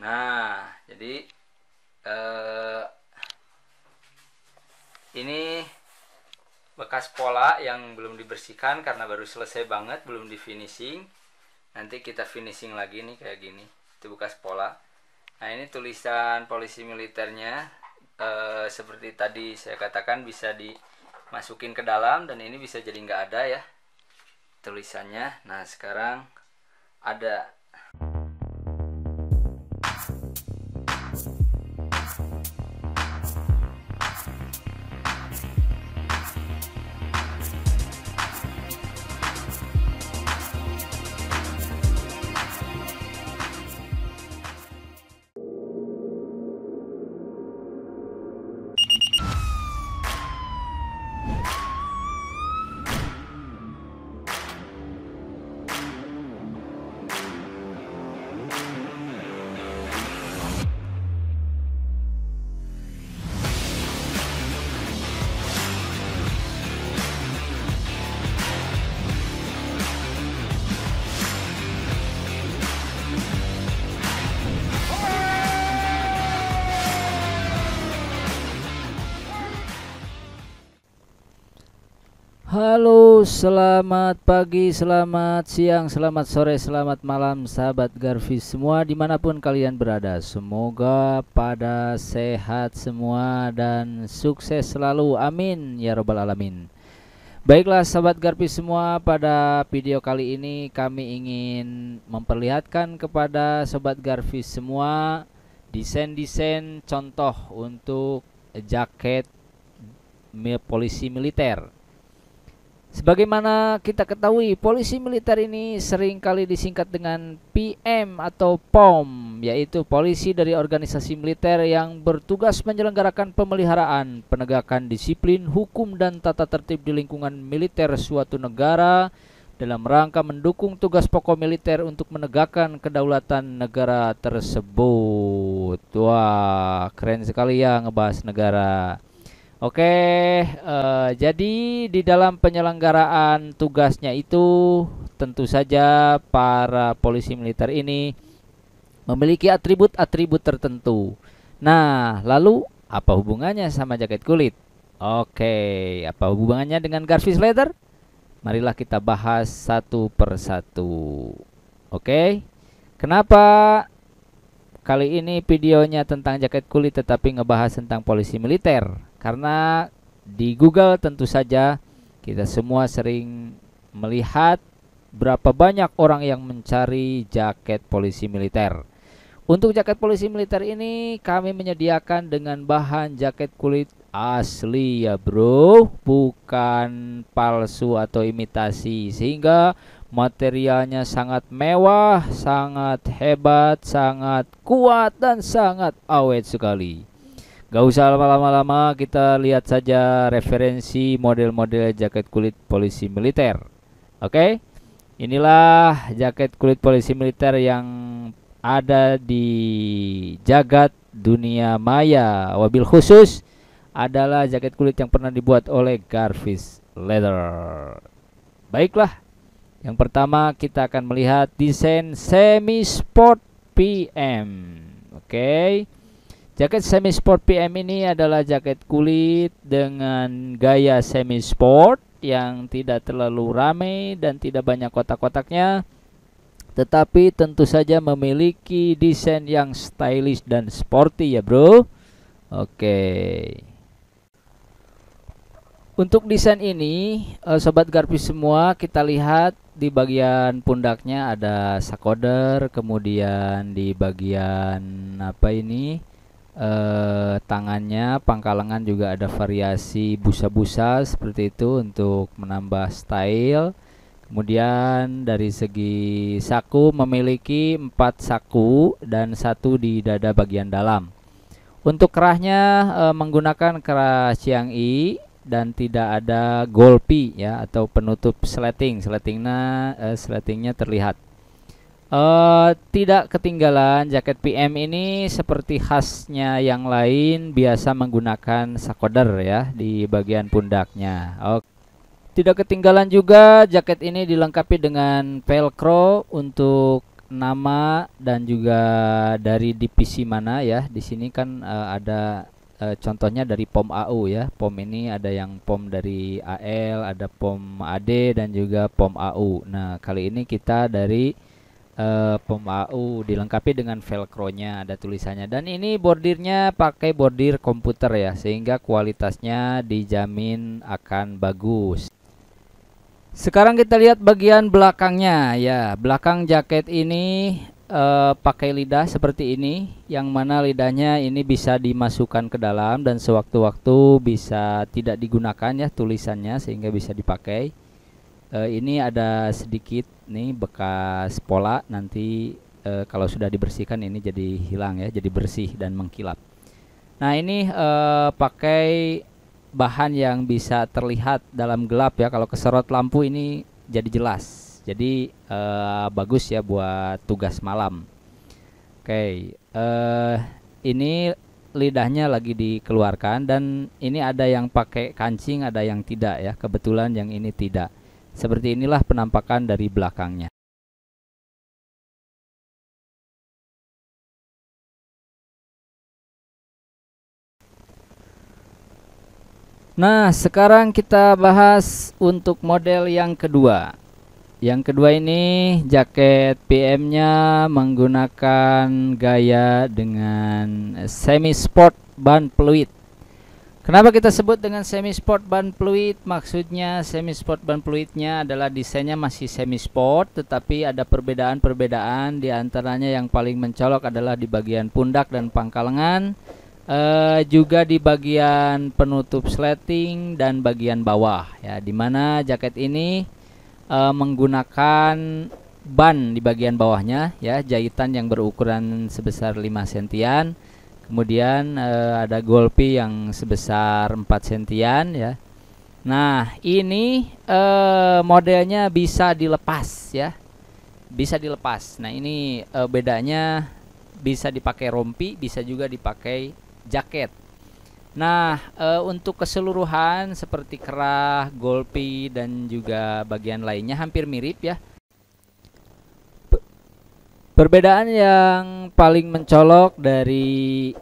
Nah, jadi eh, ini bekas pola yang belum dibersihkan karena baru selesai banget, belum di finishing. Nanti kita finishing lagi nih kayak gini. Itu bekas pola. Nah, ini tulisan polisi militernya eh, seperti tadi saya katakan bisa dimasukin ke dalam dan ini bisa jadi nggak ada ya tulisannya. Nah, sekarang ada. Halo, selamat pagi, selamat siang, selamat sore, selamat malam sahabat Garvis semua dimanapun kalian berada Semoga pada sehat semua dan sukses selalu, amin ya robbal alamin Baiklah sahabat Garvis semua pada video kali ini kami ingin memperlihatkan kepada sahabat Garvis semua Desain-desain contoh untuk jaket polisi militer Sebagaimana kita ketahui, polisi militer ini sering kali disingkat dengan PM atau POM, yaitu polisi dari organisasi militer yang bertugas menyelenggarakan pemeliharaan, penegakan disiplin, hukum dan tata tertib di lingkungan militer suatu negara dalam rangka mendukung tugas pokok militer untuk menegakkan kedaulatan negara tersebut. Wah, keren sekali ya ngebahas negara. Oke, uh, jadi di dalam penyelenggaraan tugasnya itu tentu saja para polisi militer ini memiliki atribut-atribut tertentu. Nah, lalu apa hubungannya sama jaket kulit? Oke, apa hubungannya dengan Garfish Leather? Marilah kita bahas satu per satu. Oke, kenapa kali ini videonya tentang jaket kulit tetapi ngebahas tentang polisi militer? Karena di Google tentu saja kita semua sering melihat berapa banyak orang yang mencari jaket polisi militer. Untuk jaket polisi militer ini kami menyediakan dengan bahan jaket kulit asli ya bro, bukan palsu atau imitasi sehingga materialnya sangat mewah, sangat hebat, sangat kuat dan sangat awet sekali. Gak usah lama-lama-lama, kita lihat saja referensi model-model jaket kulit polisi militer. Oke, okay? inilah jaket kulit polisi militer yang ada di jagat dunia maya. Wabil khusus adalah jaket kulit yang pernah dibuat oleh Garvis Leather. Baiklah, yang pertama kita akan melihat desain semi sport PM. Oke. Okay? Jaket semi sport PM ini adalah jaket kulit dengan gaya semi sport yang tidak terlalu rame dan tidak banyak kotak-kotaknya tetapi tentu saja memiliki desain yang stylish dan sporty ya bro. Oke. Untuk desain ini eh, sobat garpis semua kita lihat di bagian pundaknya ada sakoder kemudian di bagian apa ini? eh, tangannya lengan juga ada variasi busa-busa seperti itu untuk menambah style kemudian dari segi saku memiliki empat saku dan satu di dada bagian dalam untuk kerahnya e, menggunakan kerah Yi dan tidak ada golpi ya atau penutup sleting. Sletingnya e, sletingnya terlihat. Uh, tidak ketinggalan jaket PM ini seperti khasnya yang lain biasa menggunakan sakoder ya di bagian pundaknya. Oke. Okay. Tidak ketinggalan juga jaket ini dilengkapi dengan velcro untuk nama dan juga dari divisi mana ya. Di sini kan uh, ada uh, contohnya dari POM AU ya. POM ini ada yang POM dari AL, ada POM AD dan juga POM AU. Nah, kali ini kita dari uh, pemau dilengkapi dengan velcro-nya ada tulisannya dan ini bordirnya pakai bordir komputer ya sehingga kualitasnya dijamin akan bagus. Sekarang kita lihat bagian belakangnya ya. Belakang jaket ini uh, pakai lidah seperti ini yang mana lidahnya ini bisa dimasukkan ke dalam dan sewaktu-waktu bisa tidak digunakan ya tulisannya sehingga bisa dipakai uh, ini ada sedikit nih bekas pola nanti uh, kalau sudah dibersihkan ini jadi hilang ya jadi bersih dan mengkilap nah ini uh, pakai bahan yang bisa terlihat dalam gelap ya kalau keserot lampu ini jadi jelas jadi uh, bagus ya buat tugas malam oke ini lidahnya lagi dikeluarkan dan ini ada yang pakai kancing ada yang tidak ya kebetulan yang ini tidak seperti inilah penampakan dari belakangnya. Nah, sekarang kita bahas untuk model yang kedua. Yang kedua ini jaket PM-nya menggunakan gaya dengan semi sport ban peluit. Kenapa kita sebut dengan semi sport ban fluid? Maksudnya semi sport ban fluidnya adalah desainnya masih semi sport tetapi ada perbedaan-perbedaan di antaranya yang paling mencolok adalah di bagian pundak dan pangkal lengan e, eh, juga di bagian penutup sleting dan bagian bawah ya mana jaket ini e, menggunakan ban di bagian bawahnya ya jahitan yang berukuran sebesar 5 sentian Kemudian uh, ada golpi yang sebesar 4 sentian ya. Nah, ini uh, modelnya bisa dilepas ya. Bisa dilepas. Nah, ini uh, bedanya bisa dipakai rompi, bisa juga dipakai jaket. Nah, e, untuk keseluruhan seperti kerah, golpi dan juga bagian lainnya hampir mirip ya. Perbedaan yang paling mencolok dari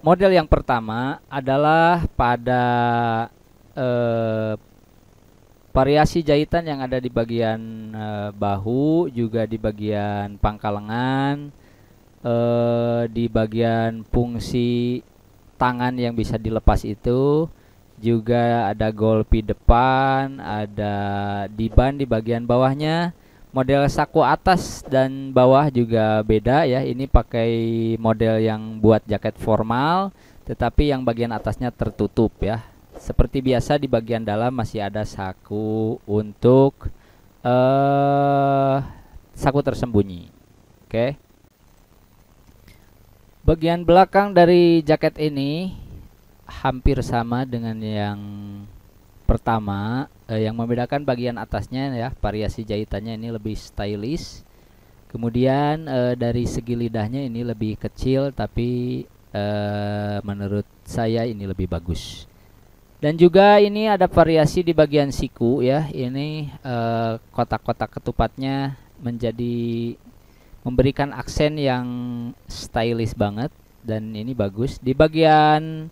model yang pertama adalah pada eh, variasi jahitan yang ada di bagian eh, bahu, juga di bagian pangkal lengan, eh, di bagian fungsi tangan yang bisa dilepas itu, juga ada golpi depan, ada diban di bagian bawahnya model saku atas dan bawah juga beda ya ini pakai model yang buat jaket formal tetapi yang bagian atasnya tertutup ya seperti biasa di bagian dalam masih ada saku untuk eh saku tersembunyi oke okay. bagian belakang dari jaket ini hampir sama dengan yang Pertama, eh, yang membedakan bagian atasnya ya, variasi jahitannya ini lebih stylish. Kemudian eh, dari segi lidahnya ini lebih kecil tapi eh, menurut saya ini lebih bagus. Dan juga ini ada variasi di bagian siku ya. Ini eh, kotak-kotak ketupatnya menjadi memberikan aksen yang stylish banget dan ini bagus. Di bagian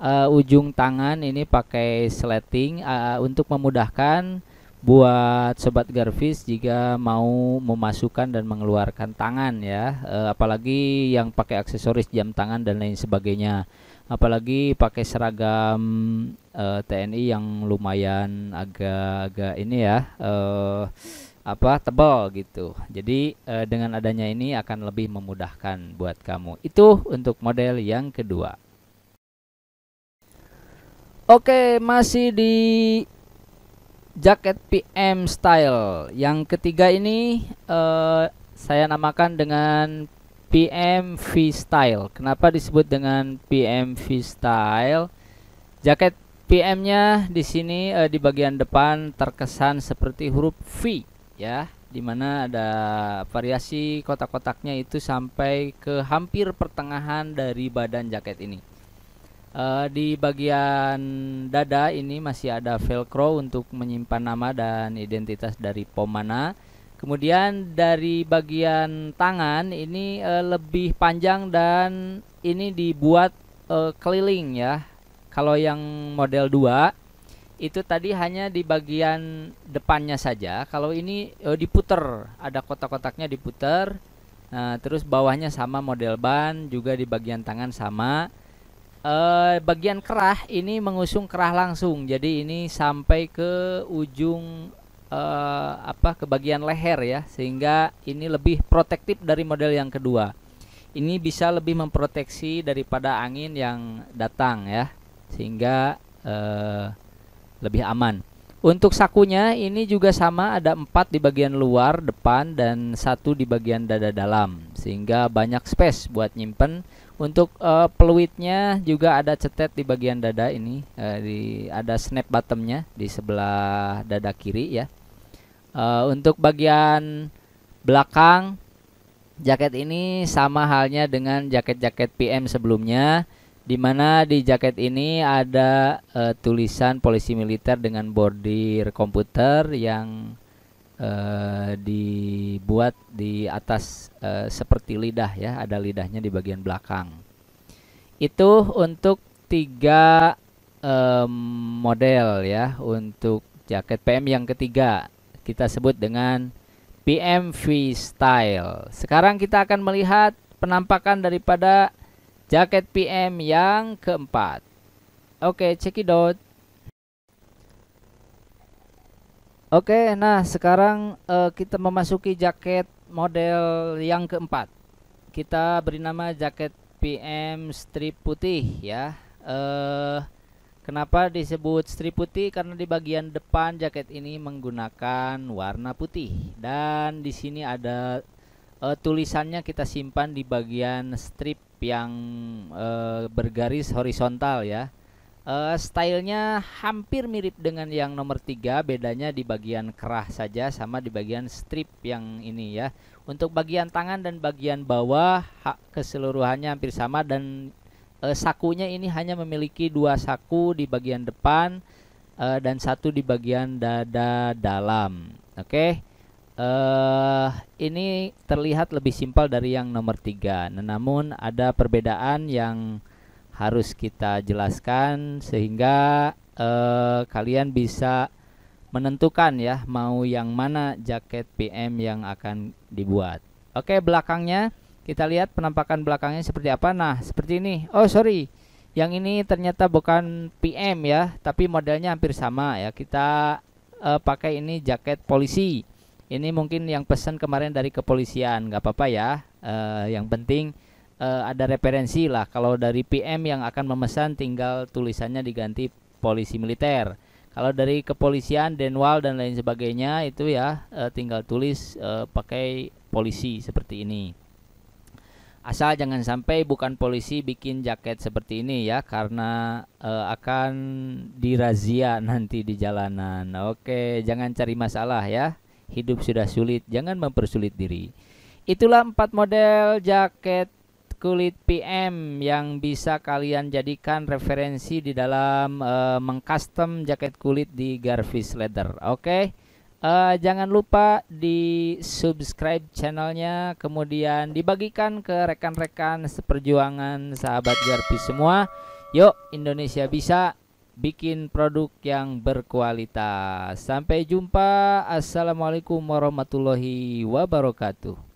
uh, ujung tangan ini pakai sleting uh, untuk memudahkan buat sobat garvis jika mau memasukkan dan mengeluarkan tangan ya uh, apalagi yang pakai aksesoris jam tangan dan lain sebagainya apalagi pakai seragam uh, TNI yang lumayan agak-agak ini ya uh, apa tebal gitu. Jadi uh, dengan adanya ini akan lebih memudahkan buat kamu. Itu untuk model yang kedua. Oke, masih di jaket PM style. Yang ketiga ini uh, saya namakan dengan PM V style. Kenapa disebut dengan PM V style? Jaket PM-nya di sini uh, di bagian depan terkesan seperti huruf V ya, dimana ada variasi kotak-kotaknya itu sampai ke hampir pertengahan dari badan jaket ini. Uh, di bagian dada ini masih ada velcro untuk menyimpan nama dan identitas dari pom Kemudian dari bagian tangan ini uh, lebih panjang dan ini dibuat uh, keliling ya. Kalau yang model 2 itu tadi hanya di bagian depannya saja. Kalau ini uh, diputer, ada kotak-kotaknya diputer. Nah, terus bawahnya sama model ban, juga di bagian tangan sama uh, bagian kerah ini mengusung kerah langsung. Jadi ini sampai ke ujung uh, apa ke bagian leher ya, sehingga ini lebih protektif dari model yang kedua. Ini bisa lebih memproteksi daripada angin yang datang ya, sehingga uh, lebih aman. Untuk sakunya ini juga sama ada empat di bagian luar depan dan satu di bagian dada dalam sehingga banyak space buat nyimpen untuk uh, peluitnya juga ada cetet di bagian dada ini, uh, di ada snap bottomnya di sebelah dada kiri ya. Uh, untuk bagian belakang jaket ini sama halnya dengan jaket-jaket PM sebelumnya, di mana di jaket ini ada uh, tulisan polisi militer dengan bordir komputer yang uh, dibuat di atas uh, seperti lidah ya, ada lidahnya di bagian belakang. Itu untuk tiga um, model ya, untuk jaket PM yang ketiga kita sebut dengan PMV style. Sekarang kita akan melihat penampakan daripada jaket PM yang keempat. Oke, okay, check it out. Oke, nah sekarang uh, kita memasuki jaket model yang keempat. Kita beri nama jaket PM strip putih ya. Uh, kenapa disebut strip putih? Karena di bagian depan jaket ini menggunakan warna putih dan di sini ada uh, tulisannya kita simpan di bagian strip yang uh, bergaris horizontal ya. Uh, stylenya hampir mirip dengan yang nomor tiga, bedanya di bagian kerah saja sama di bagian strip yang ini ya. Untuk bagian tangan dan bagian bawah keseluruhannya hampir sama dan uh, sakunya ini hanya memiliki dua saku di bagian depan uh, dan satu di bagian dada dalam. Oke. Okay? Uh, ini terlihat lebih simpel dari yang nomor tiga, nah, namun ada perbedaan yang harus kita jelaskan sehingga eh, kalian bisa menentukan ya mau yang mana jaket PM yang akan dibuat. Oke, belakangnya kita lihat penampakan belakangnya seperti apa. Nah, seperti ini. Oh, sorry. Yang ini ternyata bukan PM ya, tapi modelnya hampir sama ya. Kita eh, pakai ini jaket polisi. Ini mungkin yang pesan kemarin dari kepolisian, nggak apa-apa ya. Eh, yang penting uh, ada referensi lah kalau dari PM yang akan memesan tinggal tulisannya diganti polisi militer. Kalau dari kepolisian, denwal dan lain sebagainya itu ya uh, tinggal tulis uh, pakai polisi seperti ini. Asal jangan sampai bukan polisi bikin jaket seperti ini ya karena e, akan dirazia nanti di jalanan. Oke, jangan cari masalah ya. Hidup sudah sulit, jangan mempersulit diri. Itulah empat model jaket kulit PM yang bisa kalian jadikan referensi di dalam uh, mengcustom jaket kulit di Garvis Leather. Oke. Okay? Uh, eh, jangan lupa di subscribe channelnya kemudian dibagikan ke rekan-rekan seperjuangan sahabat Garvis semua yuk Indonesia bisa bikin produk yang berkualitas sampai jumpa assalamualaikum warahmatullahi wabarakatuh